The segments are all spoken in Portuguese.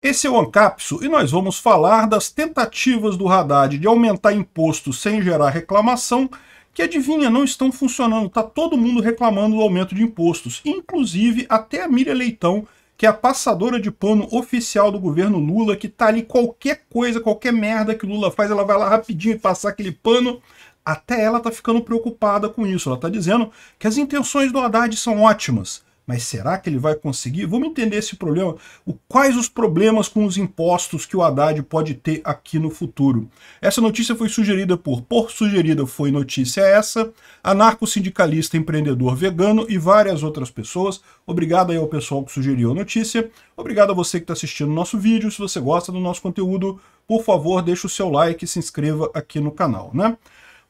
Esse é o Ancapso e nós vamos falar das tentativas do Haddad de aumentar impostos sem gerar reclamação, que adivinha, não estão funcionando, está todo mundo reclamando do aumento de impostos, inclusive até a Miriam Leitão, que é a passadora de pano oficial do governo Lula, que tá ali qualquer coisa, qualquer merda que Lula faz, ela vai lá rapidinho e passar aquele pano, até ela tá ficando preocupada com isso, ela tá dizendo que as intenções do Haddad são ótimas, mas será que ele vai conseguir? Vamos entender esse problema. O, quais os problemas com os impostos que o Haddad pode ter aqui no futuro? Essa notícia foi sugerida por... Por sugerida foi notícia essa. Anarco-sindicalista, empreendedor vegano e várias outras pessoas. Obrigado aí ao pessoal que sugeriu a notícia. Obrigado a você que está assistindo o nosso vídeo. Se você gosta do nosso conteúdo, por favor, deixe o seu like e se inscreva aqui no canal, né?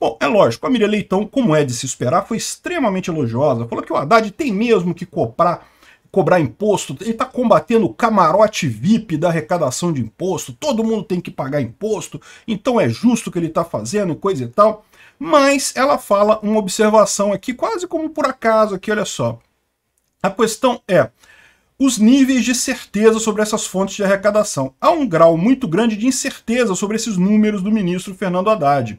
Bom, é lógico, a Miriam Leitão, como é de se esperar, foi extremamente elogiosa. Falou que o Haddad tem mesmo que cobrar, cobrar imposto, ele está combatendo o camarote VIP da arrecadação de imposto, todo mundo tem que pagar imposto, então é justo o que ele está fazendo e coisa e tal. Mas ela fala uma observação aqui, quase como por acaso aqui, olha só. A questão é, os níveis de certeza sobre essas fontes de arrecadação. Há um grau muito grande de incerteza sobre esses números do ministro Fernando Haddad.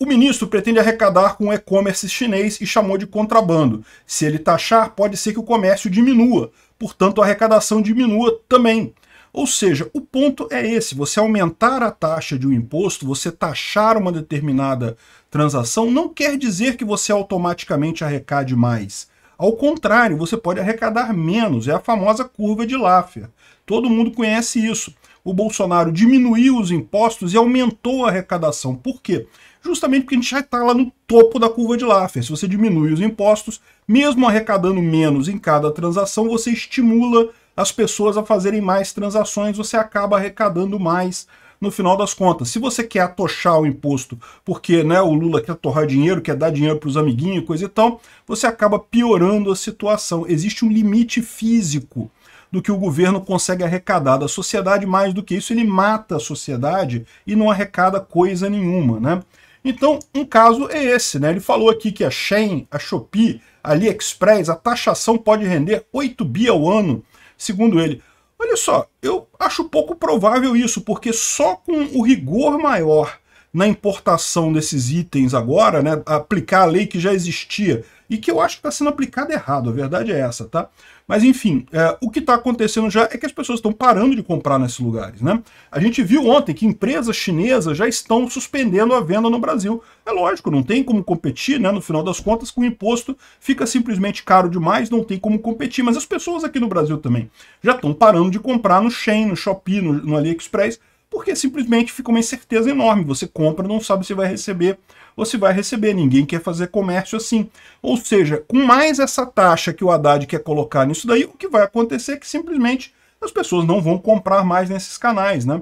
O ministro pretende arrecadar com o e-commerce chinês e chamou de contrabando. Se ele taxar, pode ser que o comércio diminua, portanto, a arrecadação diminua também. Ou seja, o ponto é esse: você aumentar a taxa de um imposto, você taxar uma determinada transação, não quer dizer que você automaticamente arrecade mais. Ao contrário, você pode arrecadar menos, é a famosa curva de Laffer. Todo mundo conhece isso. O Bolsonaro diminuiu os impostos e aumentou a arrecadação. Por quê? justamente porque a gente já está lá no topo da curva de Laffer. Se você diminui os impostos, mesmo arrecadando menos em cada transação, você estimula as pessoas a fazerem mais transações, você acaba arrecadando mais no final das contas. Se você quer atochar o imposto porque né, o Lula quer torrar dinheiro, quer dar dinheiro para os amiguinhos, coisa e tal, você acaba piorando a situação. Existe um limite físico do que o governo consegue arrecadar da sociedade, mais do que isso ele mata a sociedade e não arrecada coisa nenhuma, né? Então, um caso é esse, né? Ele falou aqui que a Shein, a Shopee, a AliExpress, a taxação pode render 8 bi ao ano, segundo ele. Olha só, eu acho pouco provável isso, porque só com o rigor maior na importação desses itens agora, né, aplicar a lei que já existia e que eu acho que está sendo aplicada errado, a verdade é essa, tá? Mas enfim, é, o que está acontecendo já é que as pessoas estão parando de comprar nesses lugares, né? A gente viu ontem que empresas chinesas já estão suspendendo a venda no Brasil. É lógico, não tem como competir, né? No final das contas, com o imposto fica simplesmente caro demais, não tem como competir. Mas as pessoas aqui no Brasil também já estão parando de comprar no Shein, no Shopee, no, no AliExpress, porque simplesmente fica uma incerteza enorme. Você compra, não sabe se vai receber ou se vai receber. Ninguém quer fazer comércio assim. Ou seja, com mais essa taxa que o Haddad quer colocar nisso daí, o que vai acontecer é que simplesmente as pessoas não vão comprar mais nesses canais, né?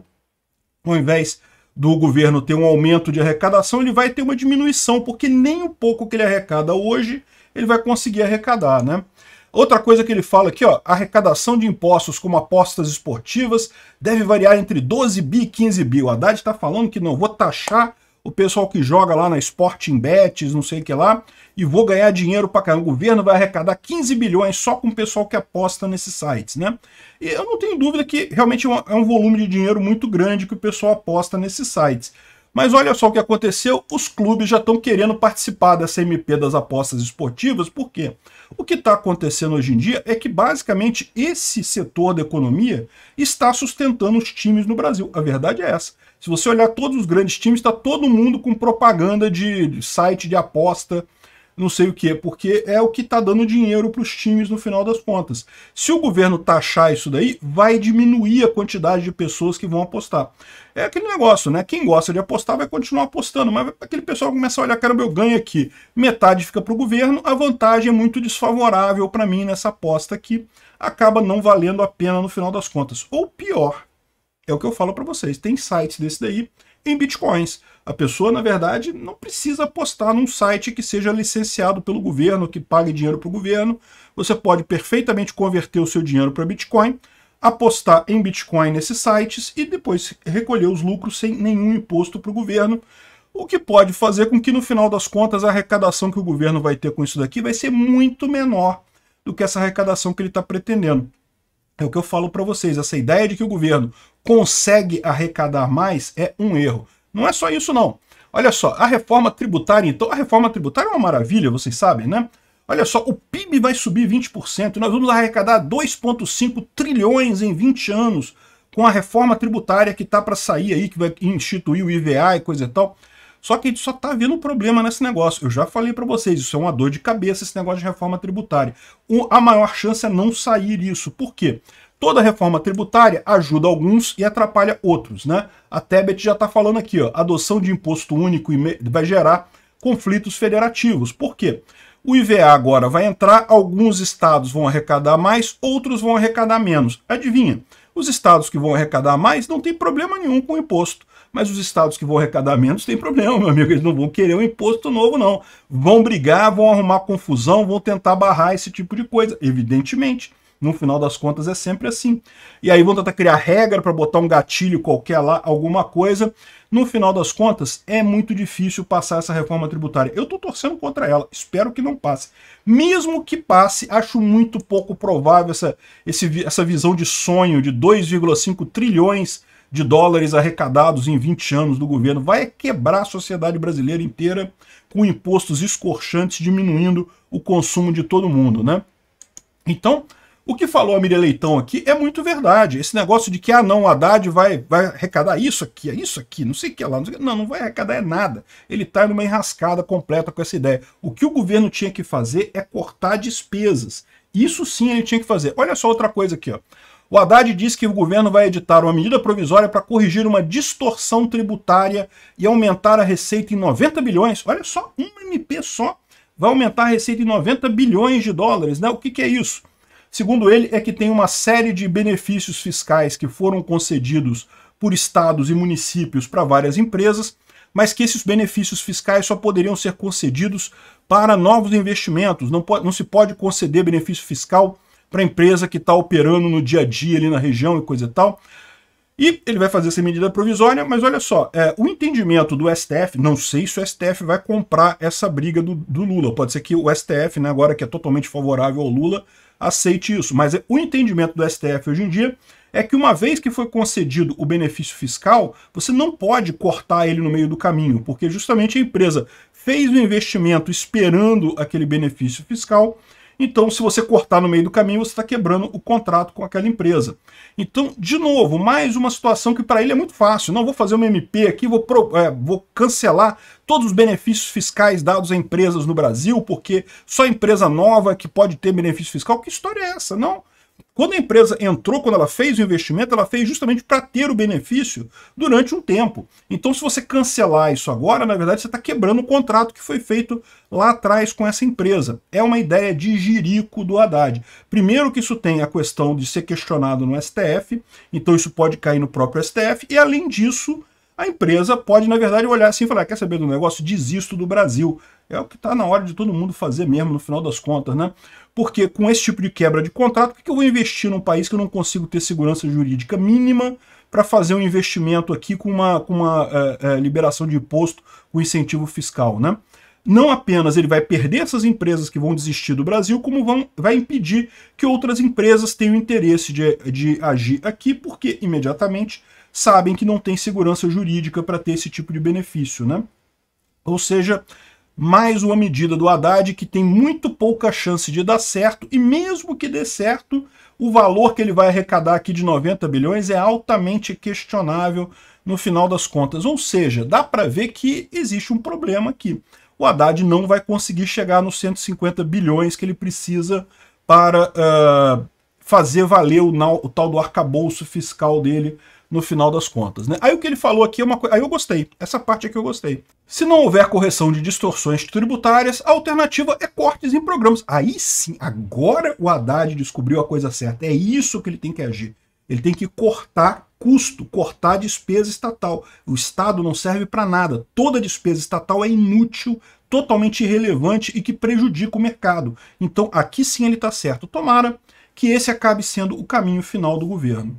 Ao invés do governo ter um aumento de arrecadação, ele vai ter uma diminuição, porque nem o pouco que ele arrecada hoje, ele vai conseguir arrecadar, né? Outra coisa que ele fala aqui, ó, arrecadação de impostos como apostas esportivas deve variar entre 12 bi e 15 bi. O Haddad está falando que não vou taxar o pessoal que joga lá na Sporting Bets, não sei o que lá, e vou ganhar dinheiro para caramba. O governo vai arrecadar 15 bilhões só com o pessoal que aposta nesses sites, né? E eu não tenho dúvida que realmente é um é volume de dinheiro muito grande que o pessoal aposta nesses sites. Mas olha só o que aconteceu, os clubes já estão querendo participar dessa MP das apostas esportivas, por quê? O que está acontecendo hoje em dia é que basicamente esse setor da economia está sustentando os times no Brasil. A verdade é essa. Se você olhar todos os grandes times, está todo mundo com propaganda de site de aposta, não sei o quê, porque é o que está dando dinheiro para os times no final das contas. Se o governo taxar isso daí, vai diminuir a quantidade de pessoas que vão apostar. É aquele negócio, né? Quem gosta de apostar vai continuar apostando, mas aquele pessoal começa a olhar, cara, meu ganho aqui. Metade fica para o governo, a vantagem é muito desfavorável para mim nessa aposta que Acaba não valendo a pena no final das contas. Ou pior, é o que eu falo para vocês, tem sites desse daí em bitcoins. A pessoa, na verdade, não precisa apostar num site que seja licenciado pelo governo, que pague dinheiro para o governo. Você pode perfeitamente converter o seu dinheiro para Bitcoin, apostar em Bitcoin nesses sites e depois recolher os lucros sem nenhum imposto para o governo, o que pode fazer com que, no final das contas, a arrecadação que o governo vai ter com isso daqui vai ser muito menor do que essa arrecadação que ele está pretendendo. É o que eu falo para vocês, essa ideia de que o governo consegue arrecadar mais é um erro. Não é só isso não. Olha só, a reforma tributária, então, a reforma tributária é uma maravilha, vocês sabem, né? Olha só, o PIB vai subir 20%, nós vamos arrecadar 2,5 trilhões em 20 anos com a reforma tributária que está para sair aí, que vai instituir o IVA e coisa e tal. Só que a gente só está vendo problema nesse negócio. Eu já falei para vocês, isso é uma dor de cabeça, esse negócio de reforma tributária. O, a maior chance é não sair isso. Por quê? Toda reforma tributária ajuda alguns e atrapalha outros, né? A Tebet já está falando aqui, ó, adoção de imposto único vai gerar conflitos federativos. Por quê? O IVA agora vai entrar, alguns estados vão arrecadar mais, outros vão arrecadar menos. Adivinha? Os estados que vão arrecadar mais não tem problema nenhum com o imposto. Mas os estados que vão arrecadar menos tem problema, meu amigo. Eles não vão querer um imposto novo, não. Vão brigar, vão arrumar confusão, vão tentar barrar esse tipo de coisa, evidentemente. No final das contas é sempre assim. E aí vão tentar criar regra para botar um gatilho qualquer lá, alguma coisa. No final das contas, é muito difícil passar essa reforma tributária. Eu estou torcendo contra ela, espero que não passe. Mesmo que passe, acho muito pouco provável essa, esse, essa visão de sonho de 2,5 trilhões de dólares arrecadados em 20 anos do governo. Vai quebrar a sociedade brasileira inteira com impostos escorchantes diminuindo o consumo de todo mundo, né? Então, o que falou a Miriam Leitão aqui é muito verdade. Esse negócio de que, ah, não, o Haddad vai, vai arrecadar isso aqui, é isso aqui, não sei o que lá. Não, sei, não, não vai arrecadar é nada. Ele está numa enrascada completa com essa ideia. O que o governo tinha que fazer é cortar despesas. Isso sim ele tinha que fazer. Olha só outra coisa aqui, ó. O Haddad diz que o governo vai editar uma medida provisória para corrigir uma distorção tributária e aumentar a receita em 90 bilhões. Olha só, um MP só vai aumentar a receita em 90 bilhões de dólares. Né? O que, que é isso? Segundo ele, é que tem uma série de benefícios fiscais que foram concedidos por estados e municípios para várias empresas, mas que esses benefícios fiscais só poderiam ser concedidos para novos investimentos. Não, não se pode conceder benefício fiscal para a empresa que está operando no dia a dia ali na região e coisa e tal. E ele vai fazer essa medida provisória, mas olha só, é, o entendimento do STF, não sei se o STF vai comprar essa briga do, do Lula. Pode ser que o STF, né, agora que é totalmente favorável ao Lula, aceite isso. Mas é, o entendimento do STF hoje em dia é que uma vez que foi concedido o benefício fiscal, você não pode cortar ele no meio do caminho, porque justamente a empresa fez o investimento esperando aquele benefício fiscal então, se você cortar no meio do caminho, você está quebrando o contrato com aquela empresa. Então, de novo, mais uma situação que para ele é muito fácil. Não, vou fazer uma MP aqui, vou, pro, é, vou cancelar todos os benefícios fiscais dados a empresas no Brasil, porque só empresa nova que pode ter benefício fiscal. Que história é essa? Não. Quando a empresa entrou, quando ela fez o investimento, ela fez justamente para ter o benefício durante um tempo. Então, se você cancelar isso agora, na verdade, você está quebrando o contrato que foi feito lá atrás com essa empresa. É uma ideia de jirico do Haddad. Primeiro que isso tem a questão de ser questionado no STF, então isso pode cair no próprio STF, e além disso, a empresa pode, na verdade, olhar assim e falar, quer saber do negócio? Desisto do Brasil. É o que está na hora de todo mundo fazer mesmo, no final das contas, né? Porque com esse tipo de quebra de contrato, por que eu vou investir num país que eu não consigo ter segurança jurídica mínima para fazer um investimento aqui com uma, com uma é, é, liberação de imposto, com incentivo fiscal, né? Não apenas ele vai perder essas empresas que vão desistir do Brasil, como vão, vai impedir que outras empresas tenham interesse de, de agir aqui, porque imediatamente sabem que não tem segurança jurídica para ter esse tipo de benefício, né? Ou seja, mais uma medida do Haddad que tem muito pouca chance de dar certo, e mesmo que dê certo, o valor que ele vai arrecadar aqui de 90 bilhões é altamente questionável no final das contas. Ou seja, dá para ver que existe um problema aqui. O Haddad não vai conseguir chegar nos 150 bilhões que ele precisa para uh, fazer valer o, o tal do arcabouço fiscal dele no final das contas. Né? Aí o que ele falou aqui é uma coisa. Aí eu gostei. Essa parte aqui eu gostei. Se não houver correção de distorções tributárias, a alternativa é cortes em programas. Aí sim, agora o Haddad descobriu a coisa certa. É isso que ele tem que agir. Ele tem que cortar custo, cortar despesa estatal. O Estado não serve para nada. Toda despesa estatal é inútil, totalmente irrelevante e que prejudica o mercado. Então aqui sim ele está certo. Tomara que esse acabe sendo o caminho final do governo.